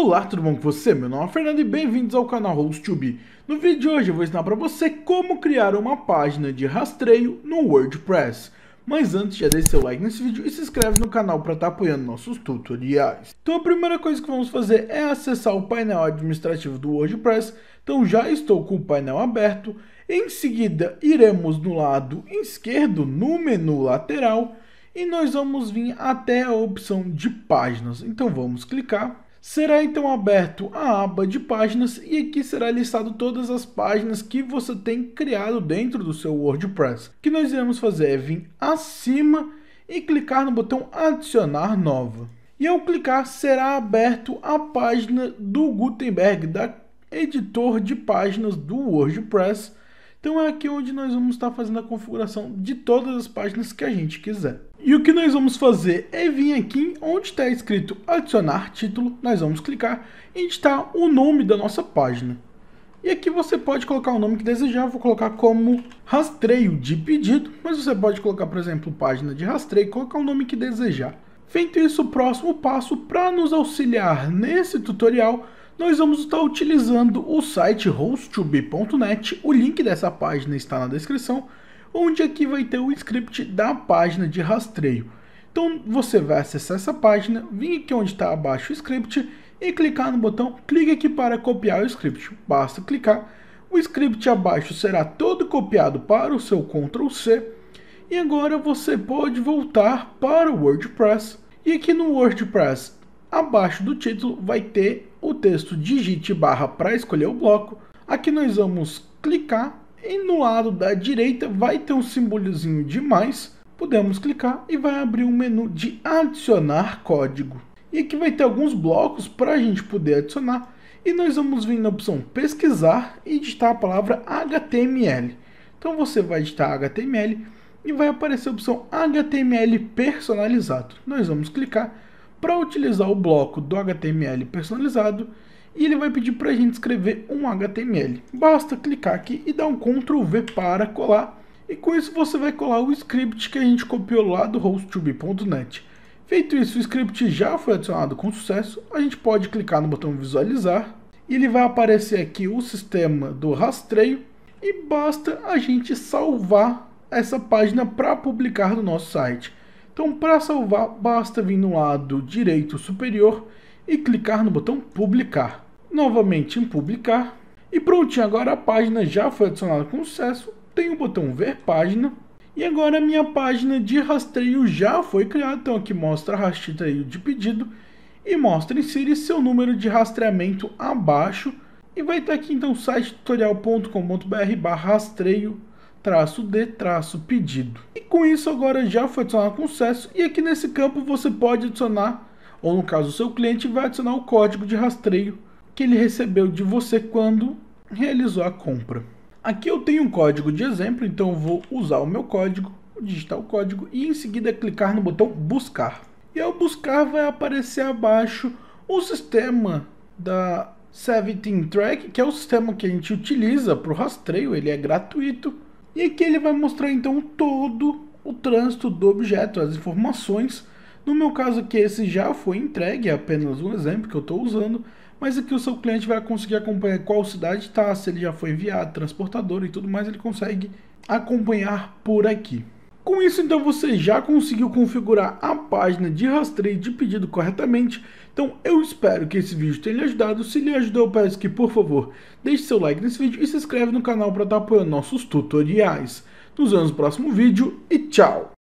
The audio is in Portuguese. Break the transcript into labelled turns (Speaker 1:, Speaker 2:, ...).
Speaker 1: Olá, tudo bom com você? Meu nome é Fernando e bem-vindos ao canal HostTube. No vídeo de hoje eu vou ensinar para você como criar uma página de rastreio no WordPress. Mas antes, já deixe seu like nesse vídeo e se inscreve no canal para estar tá apoiando nossos tutoriais. Então a primeira coisa que vamos fazer é acessar o painel administrativo do WordPress. Então já estou com o painel aberto. Em seguida, iremos no lado esquerdo, no menu lateral, e nós vamos vir até a opção de páginas. Então vamos clicar Será então aberto a aba de páginas e aqui será listado todas as páginas que você tem criado dentro do seu WordPress. O que nós iremos fazer é vir acima e clicar no botão adicionar nova. E ao clicar será aberto a página do Gutenberg, da editor de páginas do WordPress. Então é aqui onde nós vamos estar fazendo a configuração de todas as páginas que a gente quiser. E o que nós vamos fazer é vir aqui onde está escrito adicionar título, nós vamos clicar e editar o nome da nossa página. E aqui você pode colocar o nome que desejar, vou colocar como rastreio de pedido, mas você pode colocar, por exemplo, página de rastreio, colocar o nome que desejar. Feito isso, o próximo passo para nos auxiliar nesse tutorial, nós vamos estar utilizando o site hosttobe.net, o link dessa página está na descrição, onde aqui vai ter o script da página de rastreio. Então você vai acessar essa página, vir aqui onde está abaixo o script e clicar no botão clique aqui para copiar o script. Basta clicar, o script abaixo será todo copiado para o seu Ctrl C e agora você pode voltar para o WordPress e aqui no WordPress abaixo do título vai ter o texto digite barra para escolher o bloco. Aqui nós vamos clicar e no lado da direita vai ter um simbolozinho de mais. Podemos clicar e vai abrir um menu de adicionar código. E aqui vai ter alguns blocos para a gente poder adicionar. E nós vamos vir na opção pesquisar e digitar a palavra HTML. Então você vai digitar HTML e vai aparecer a opção HTML personalizado. Nós vamos clicar para utilizar o bloco do HTML personalizado e ele vai pedir para a gente escrever um HTML. Basta clicar aqui e dar um Ctrl V para colar, e com isso você vai colar o script que a gente copiou lá do hosttube.net. Feito isso, o script já foi adicionado com sucesso, a gente pode clicar no botão visualizar, e ele vai aparecer aqui o sistema do rastreio, e basta a gente salvar essa página para publicar no nosso site. Então, para salvar, basta vir no lado direito superior e clicar no botão publicar novamente em publicar. E prontinho, agora a página já foi adicionada com sucesso, tem o botão ver página. E agora a minha página de rastreio já foi criada, então aqui mostra a rastreio de pedido e mostra insere seu número de rastreamento abaixo e vai estar aqui então site tutorial.com.br barra rastreio traço de traço pedido. E com isso agora já foi adicionado com sucesso e aqui nesse campo você pode adicionar, ou no caso o seu cliente vai adicionar o código de rastreio que ele recebeu de você quando realizou a compra. Aqui eu tenho um código de exemplo, então eu vou usar o meu código, digitar o código e em seguida clicar no botão buscar. E ao buscar vai aparecer abaixo o sistema da 17 Track, que é o sistema que a gente utiliza para o rastreio, ele é gratuito. E aqui ele vai mostrar então todo o trânsito do objeto, as informações. No meu caso aqui, esse já foi entregue, é apenas um exemplo que eu estou usando mas aqui o seu cliente vai conseguir acompanhar é qual cidade está, se ele já foi enviado, transportador e tudo mais, ele consegue acompanhar por aqui. Com isso, então, você já conseguiu configurar a página de rastreio de pedido corretamente. Então, eu espero que esse vídeo tenha lhe ajudado. Se lhe ajudou, eu peço que, por favor, deixe seu like nesse vídeo e se inscreve no canal para estar tá apoiando nossos tutoriais. Nos vemos no próximo vídeo e tchau!